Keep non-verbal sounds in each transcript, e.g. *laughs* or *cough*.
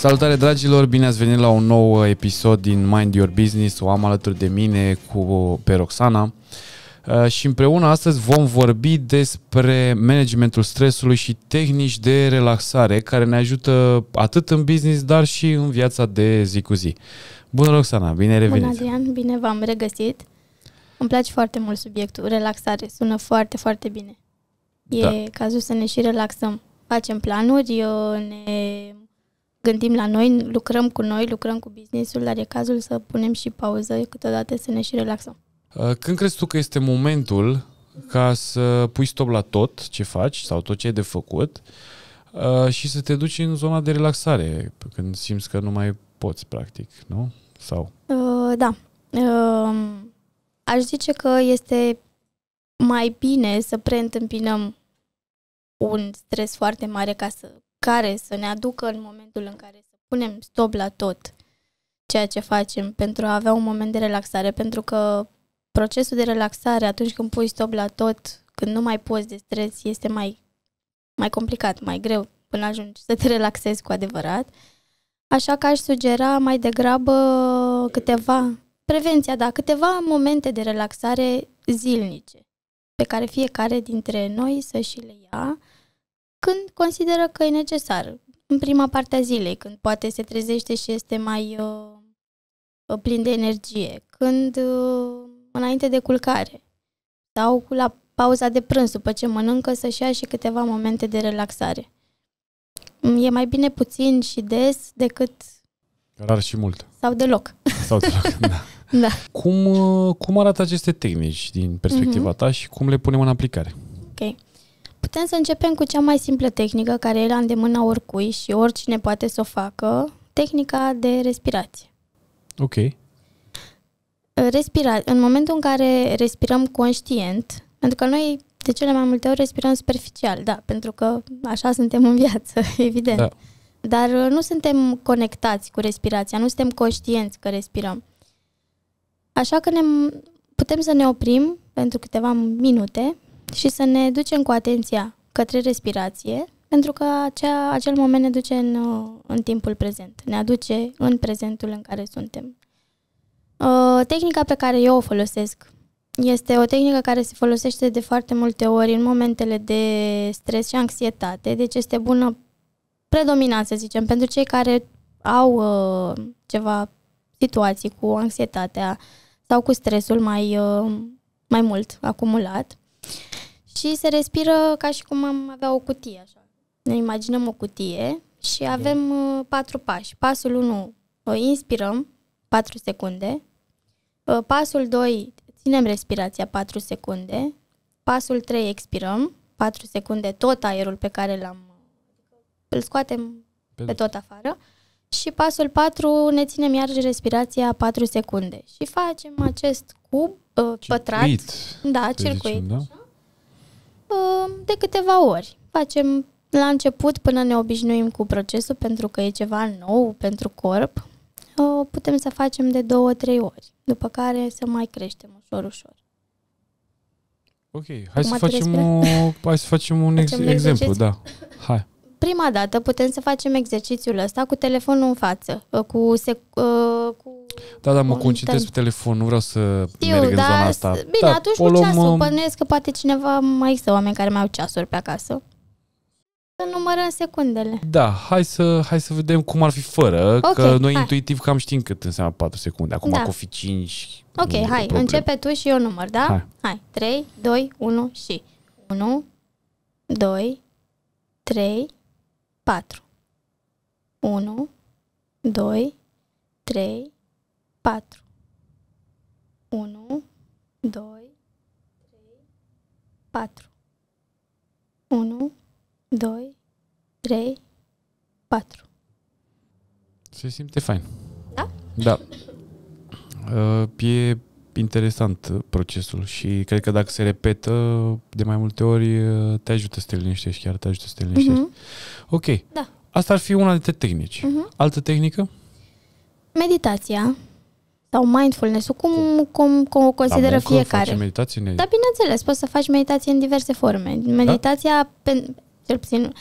Salutare dragilor, bine ați venit la un nou uh, episod din Mind Your Business, o am alături de mine cu uh, pe Roxana uh, și împreună astăzi vom vorbi despre managementul stresului și tehnici de relaxare care ne ajută atât în business, dar și în viața de zi cu zi. Bună, Roxana, bine revenit! Bună, Adrian, bine v-am regăsit! Îmi place foarte mult subiectul, relaxare, sună foarte, foarte bine. E da. cazul să ne și relaxăm. Facem planuri, ne gândim la noi, lucrăm cu noi, lucrăm cu businessul, dar e cazul să punem și pauză câteodată să ne și relaxăm. Uh, când crezi tu că este momentul ca să pui stop la tot ce faci sau tot ce ai de făcut uh, și să te duci în zona de relaxare când simți că nu mai poți, practic, nu? Sau? Uh, da. Aș zice că este mai bine să preîntâmpinăm un stres foarte mare ca să care să ne aducă în momentul în care să punem stop la tot ceea ce facem pentru a avea un moment de relaxare, pentru că procesul de relaxare atunci când pui stop la tot, când nu mai poți de stres, este mai, mai complicat, mai greu până ajungi să te relaxezi cu adevărat. Așa că aș sugera mai degrabă câteva, prevenția, da, câteva momente de relaxare zilnice pe care fiecare dintre noi să și le ia când consideră că e necesar. În prima parte a zilei, când poate se trezește și este mai uh, uh plin de energie, când uh, înainte de culcare sau la pauza de prânz, după ce mănâncă, să-și ia și câteva momente de relaxare. E mai bine puțin și des decât... Rar și mult. Sau deloc. Sau deloc, *laughs* da. da. Cum, uh, cum arată aceste tehnici din perspectiva mm-hmm. ta și cum le punem în aplicare? Ok. Putem să începem cu cea mai simplă tehnică care e la îndemâna oricui și oricine poate să o facă, tehnica de respirație. Ok. Respira, în momentul în care respirăm conștient, pentru că noi de cele mai multe ori respirăm superficial, da, pentru că așa suntem în viață, *laughs* evident. Da. Dar uh, nu suntem conectați cu respirația, nu suntem conștienți că respirăm. Așa că ne, putem să ne oprim pentru câteva minute și să ne ducem cu atenția către respirație, pentru că acea, acel moment ne duce în, uh, în timpul prezent, ne aduce în prezentul în care suntem. Uh, tehnica pe care eu o folosesc este o tehnică care se folosește de foarte multe ori în momentele de stres și anxietate, deci este bună predominant, să zicem, pentru cei care au uh, ceva situații cu anxietatea sau cu stresul mai, uh, mai mult acumulat și se respiră ca și cum am avea o cutie, așa. Ne imaginăm o cutie și avem okay. Uh, patru pași. Pasul 1, inspirăm 4 uh, secunde. Pasul 2, ținem respirația 4 secunde. Pasul 3, expirăm 4 secunde tot aerul pe care l-am uh, îl scoatem pe, pe tot afară. Și pasul 4 ne ținem iar respirația 4 secunde și facem acest cub uh, circuit, pătrat, da, circuit, zicem, da? Așa, Uh, de câteva ori. Facem la început până ne obișnuim cu procesul pentru că e ceva nou pentru corp. Putem să facem de două, trei ori, după care să mai creștem ușor, ușor. Ok, hai să, facem o, hai să facem un ex- facem exemplu, exercițiu? da. Hai. Prima dată putem să facem exercițiul ăsta cu telefonul în față, uh, cu, sec, uh, cu da, dar mă concentrez pe telefon, nu vreau să Știu, merg da, în zona asta. Bine, da, atunci cu ceasul, mă... că poate cineva mai există oameni care mai au ceasuri pe acasă. Să numărăm secundele. Da, hai să, hai să vedem cum ar fi fără, okay, că noi hai. intuitiv cam știm cât înseamnă 4 secunde. Acum da. cu fi 5. Ok, hai, începe tu și eu număr, da? Hai. hai. 3, 2, 1 și 1, 2, 3, 4. 1, 2, 3, 4 1 2 3 4 1 2 3 4 Se simte fain. Da? Da. Uh, e interesant procesul și cred că dacă se repetă de mai multe ori uh, te ajută să te liniștești, chiar te ajută să te liniștești. Uh-huh. Ok. Da. Asta ar fi una dintre tehnici. Uh-huh. Altă tehnică? Meditația sau mindfulness-ul, cum, cum, cum o consideră la muncă, fiecare. meditație Da, bineînțeles, poți să faci meditație în diverse forme. Meditația, da? pe, cel puțin,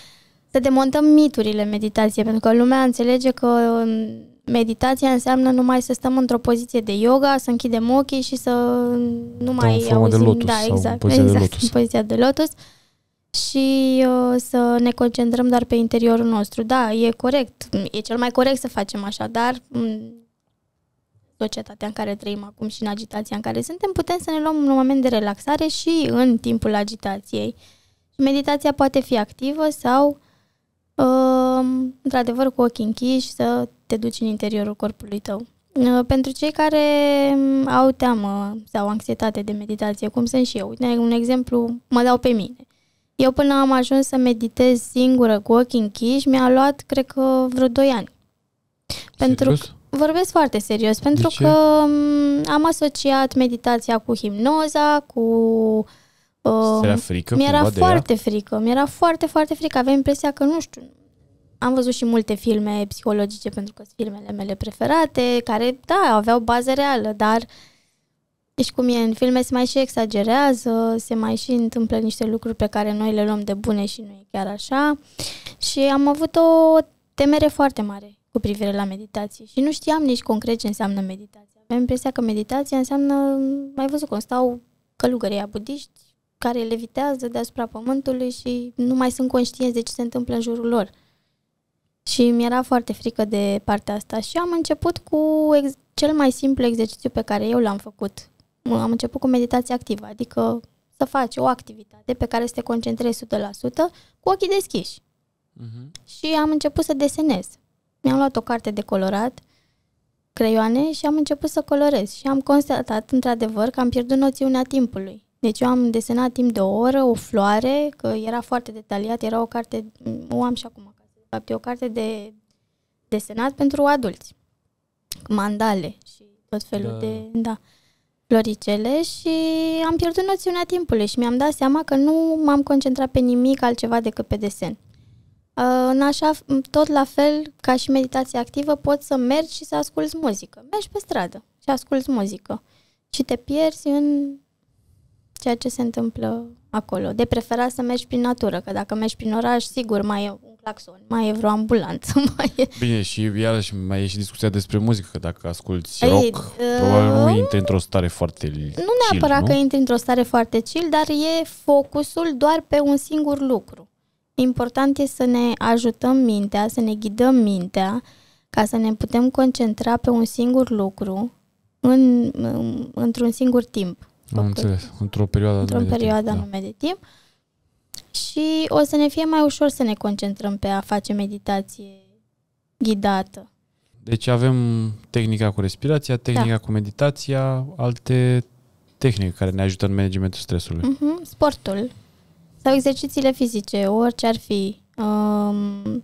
să demontăm miturile meditației, pentru că lumea înțelege că um, meditația înseamnă numai să stăm într-o poziție de yoga, să închidem ochii și să nu da, mai da, auzim. De lotus, da, exact, poziția exact, de lotus. în poziția de lotus și uh, să ne concentrăm doar pe interiorul nostru. Da, e corect, e cel mai corect să facem așa, dar mm, societatea în care trăim acum și în agitația în care suntem, putem să ne luăm un moment de relaxare și în timpul agitației. Meditația poate fi activă sau, uh, într-adevăr, cu ochii închiși, să te duci în interiorul corpului tău. Uh, pentru cei care mm, au teamă sau anxietate de meditație, cum sunt și eu, un exemplu mă dau pe mine. Eu până am ajuns să meditez singură cu ochii închiși, mi-a luat, cred că, vreo 2 ani. Pentru Serios? că, Vorbesc foarte serios, pentru că mm, am asociat meditația cu hipnoza, cu... Uh, era um, frică Mi-era foarte frică, mi-era foarte, foarte frică. Aveam impresia că, nu știu, am văzut și multe filme psihologice, pentru că sunt filmele mele preferate, care, da, aveau bază reală, dar deci cum e în filme, se mai și exagerează, se mai și întâmplă niște lucruri pe care noi le luăm de bune și nu e chiar așa. Și am avut o temere foarte mare cu privire la meditație și nu știam nici concret ce înseamnă meditație. Aveam impresia că meditația înseamnă, mai văzut cum stau călugării budiști care levitează deasupra pământului și nu mai sunt conștienți de ce se întâmplă în jurul lor. Și mi-era foarte frică de partea asta și am început cu ex- cel mai simplu exercițiu pe care eu l-am făcut. Am început cu meditație activă, adică să faci o activitate pe care să te concentrezi 100% cu ochii deschiși. Uh-huh. Și am început să desenez mi-am luat o carte de colorat, creioane și am început să colorez și am constatat într-adevăr că am pierdut noțiunea timpului. Deci eu am desenat timp de o oră o floare, că era foarte detaliat, era o carte, o am și acum, de fapt, e o carte de desenat pentru adulți. Mandale și tot felul da. de, da, floricele și am pierdut noțiunea timpului și mi-am dat seama că nu m-am concentrat pe nimic altceva decât pe desen. Uh, în așa, tot la fel ca și meditația activă, poți să mergi și să asculți muzică. Mergi pe stradă și asculți muzică. Și te pierzi în ceea ce se întâmplă acolo. De preferat să mergi prin natură, că dacă mergi prin oraș, sigur, mai e un claxon, mai e vreo ambulanță, *laughs* mai e... Bine, și iarăși mai e și discuția despre muzică, că dacă asculti Ei, rock, uh, probabil nu intri într-o stare foarte nu chill, Nu neapărat nu? că intri într-o stare foarte chill, dar e focusul doar pe un singur lucru. Important este să ne ajutăm mintea, să ne ghidăm mintea, ca să ne putem concentra pe un singur lucru în, într-un singur timp. Am înțeles, într-o perioadă Într-o anume perioadă de timp, anume da. de timp. Și o să ne fie mai ușor să ne concentrăm pe a face meditație ghidată. Deci avem tehnica cu respirația, da. tehnica da. cu meditația, alte tehnici care ne ajută în managementul stresului. Uh-huh. Sportul sau exercițiile fizice, orice ar fi. Um,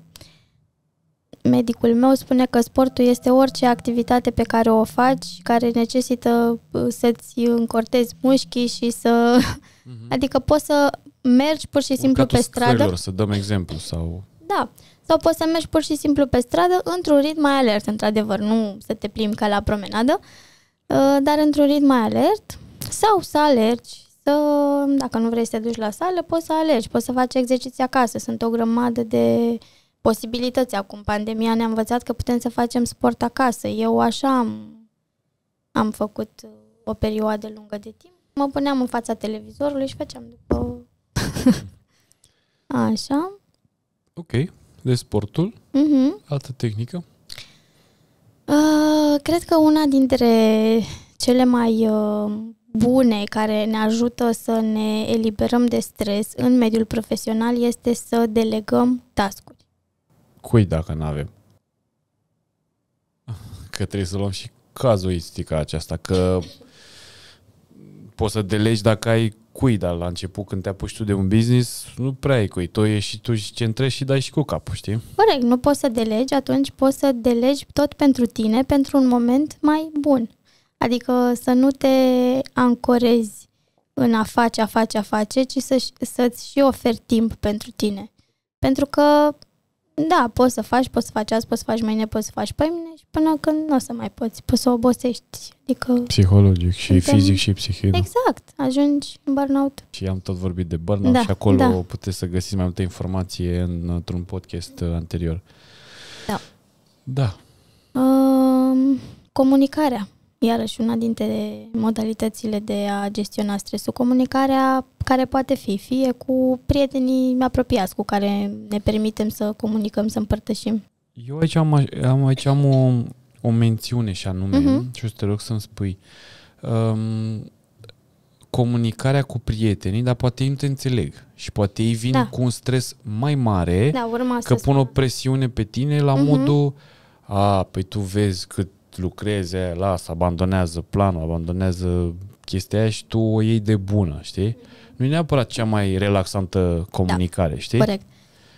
medicul meu spune că sportul este orice activitate pe care o faci, care necesită uh, să-ți încortezi mușchii și să... Mm-hmm. *laughs* Adică poți să mergi pur și simplu Urcatul pe stradă. să dăm exemplu sau... Da. Sau poți să mergi pur și simplu pe stradă într-un ritm mai alert, într-adevăr, nu să te plimbi ca la promenadă, uh, dar într-un ritm mai alert sau să alergi să, dacă nu vrei să te duci la sală, poți să alegi, poți să faci exerciții acasă. Sunt o grămadă de posibilități acum. Pandemia ne-a învățat că putem să facem sport acasă. Eu așa am, am făcut uh, o perioadă lungă de timp. Mă puneam în fața televizorului și făceam după... *laughs* așa. Ok. De sportul. Mm-hmm. Altă tehnică? Uh, cred că una dintre cele mai uh, bune care ne ajută să ne eliberăm de stres în mediul profesional este să delegăm tascuri. Cui dacă nu avem? Că trebuie să luăm și cazuistica aceasta, că poți să delegi dacă ai cui, dar la început când te apuci tu de un business, nu prea ai cui. Tu ești și tu și centrești și dai și cu capul, știi? Corect, nu poți să delegi, atunci poți să delegi tot pentru tine, pentru un moment mai bun. Adică să nu te ancorezi în a face, a face, a face, ci să, să-ți și oferi timp pentru tine. Pentru că, da, poți să faci, poți să faci azi, poți să faci mâine, poți să faci pe mine și până când nu o să mai poți, poți să obosești. Adică Psihologic și suntem... fizic și psihic. Exact, ajungi în burnout. Și am tot vorbit de burnout da, și acolo da. puteți să găsiți mai multe informații într-un podcast uh, anterior. Da. Da. Um, comunicarea Iarăși, una dintre modalitățile de a gestiona stresul, comunicarea care poate fi fie cu prietenii apropiați cu care ne permitem să comunicăm, să împărtășim. Eu aici am, am, aici am o, o mențiune și anume, uh-huh. și o să te rog să-mi spui, um, comunicarea cu prietenii, dar poate ei nu te înțeleg și poate ei vin da. cu un stres mai mare, da, că pun spun. o presiune pe tine la uh-huh. modul a, păi tu vezi cât lucreze, lasă, abandonează planul, abandonează chestia și tu o iei de bună, știi? Nu e neapărat cea mai relaxantă comunicare, da, știi? Corect.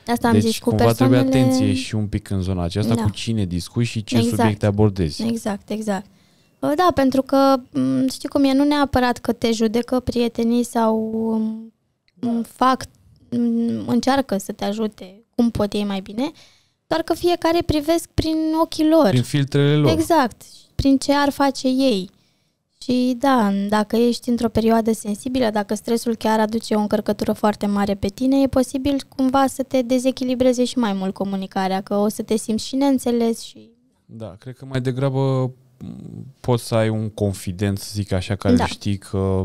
Asta am deci, zis cu cumva persoanele... trebuie atenție și un pic în zona aceasta da. cu cine discuți și ce exact. subiecte abordezi. Exact, exact. Da, pentru că mm, știi cum e, nu neapărat că te judecă prietenii sau mm, fac, mm, încearcă să te ajute cum pot ei mai bine, doar că fiecare privesc prin ochii lor. Prin filtrele lor. Exact, prin ce ar face ei. Și da, dacă ești într-o perioadă sensibilă, dacă stresul chiar aduce o încărcătură foarte mare pe tine, e posibil cumva să te dezechilibreze și mai mult comunicarea, că o să te simți și neînțeles și... Da, cred că mai degrabă poți să ai un confident, să zic așa, care da. știi că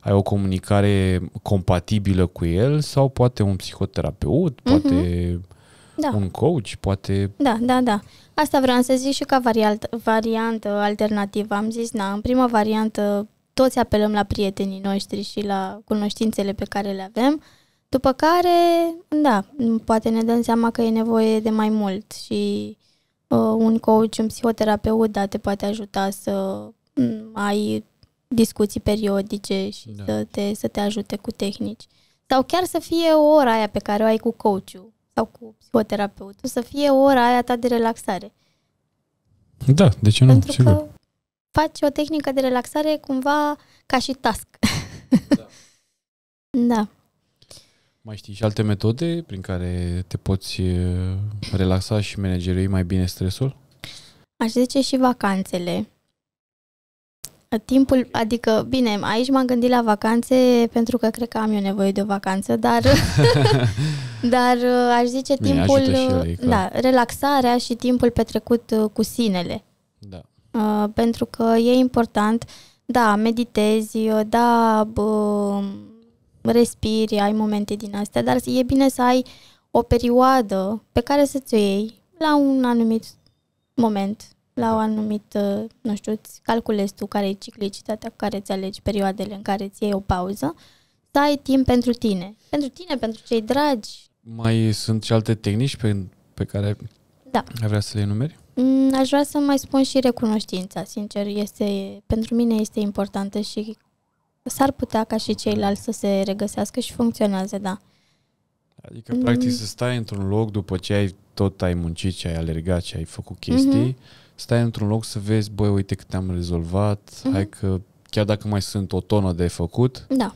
ai o comunicare compatibilă cu el sau poate un psihoterapeut, mm-hmm. poate mhm da. un coach, poate... Da, da, da. Asta vreau să zic și ca variant, variantă alternativă. Am zis, na, în prima variantă toți apelăm la prietenii noștri și la cunoștințele pe care le avem, după care, da, poate ne dăm seama că e nevoie de mai mult și uh, un coach, un psihoterapeut, da, te poate ajuta să ai discuții periodice și da. să, te, să te ajute cu tehnici. Sau chiar să fie o ora aia pe care o ai cu coachul sau cu psihoterapeutul să fie ora aia ta de relaxare. Da, de ce nu? Pentru sigur. că faci o tehnică de relaxare cumva ca și task. Da. *laughs* da. Mai știi și alte metode prin care te poți relaxa și managerui mai bine stresul? Aș zice și vacanțele. Timpul, adică, bine, aici m-am gândit la vacanțe pentru că cred că am eu nevoie de o vacanță, dar *laughs* Dar uh, aș zice timpul, el, uh, că... da, relaxarea și timpul petrecut uh, cu sinele. Da. Uh, pentru că e important, da, meditezi, da, bă, respiri, ai momente din astea, dar e bine să ai o perioadă pe care să ți-o iei la un anumit moment, la o anumită, nu știu, îți calculezi tu care e ciclicitatea cu care îți alegi perioadele în care îți iei o pauză, să ai timp pentru tine. Pentru tine, pentru cei dragi, mai sunt și alte tehnici pe, pe care da. ai vrea să le enumeri? Mm, aș vrea să mai spun și recunoștința, sincer. Este, pentru mine este importantă și s-ar putea ca și ceilalți să se regăsească și funcționează, da. Adică, practic, mm. să stai într-un loc după ce ai tot ai muncit ce ai alergat ce ai făcut chestii, mm-hmm. stai într-un loc să vezi, băi, uite cât am rezolvat, mm-hmm. hai că chiar dacă mai sunt o tonă de făcut, da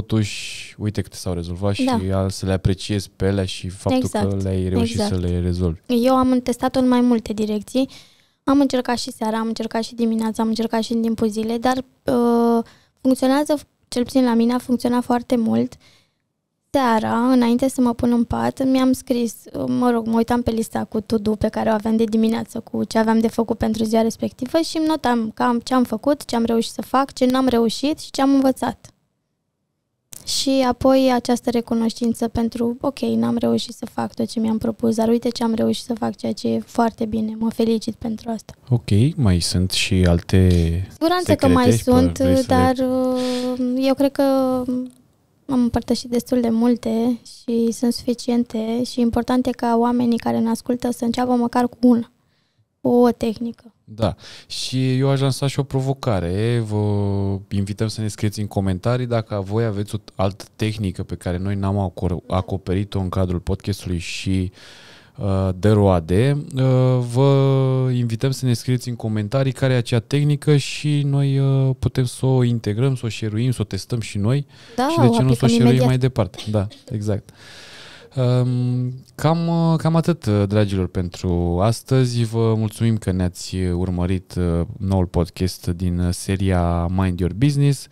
totuși, uite cât s-au rezolvat da. și da. să le apreciez pe ele și faptul exact. că le-ai reușit exact. să le rezolvi. Eu am testat în mai multe direcții. Am încercat și seara, am încercat și dimineața, am încercat și în timpul zilei, dar uh, funcționează, cel puțin la mine, a funcționat foarte mult. Seara, înainte să mă pun în pat, mi-am scris, uh, mă rog, mă uitam pe lista cu to pe care o aveam de dimineață, cu ce aveam de făcut pentru ziua respectivă și îmi notam cam ce am făcut, ce am reușit să fac, ce n-am reușit și ce am învățat. Și apoi această recunoștință pentru, ok, n-am reușit să fac tot ce mi-am propus, dar uite ce am reușit să fac, ceea ce e foarte bine, mă felicit pentru asta. Ok, mai sunt și alte Siguranță că mai sunt, dar le... Uh, eu cred că am împărtășit destul de multe și sunt suficiente și important e ca oamenii care ne ascultă să înceapă măcar cu una, cu o tehnică. Da. Și eu aș lansa și o provocare. Vă invităm să ne scrieți în comentarii dacă voi aveți o altă tehnică pe care noi n-am acoperit-o în cadrul podcastului și uh, de roade. Uh, vă invităm să ne scrieți în comentarii care e acea tehnică și noi uh, putem să o integrăm, să o șeruim, să o testăm și noi da, și de ce nu să o șeruim imediat. mai departe. Da, exact. Ehm, cam, eh, cam atât, eh, dragilor, pentru astăzi. Vă mulțumim că ne-ați urmărit eh, noul podcast din seria Mind Your Business.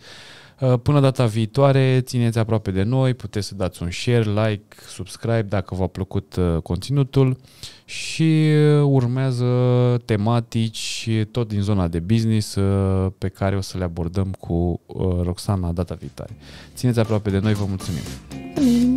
Până data viitoare, țineți aproape de noi, puteți să dați un share, like, subscribe dacă v-a plăcut conținutul și urmează tematici tot din zona de business pe care o să le abordăm cu Roxana data viitoare. Țineți aproape de noi, vă mulțumim! Amin.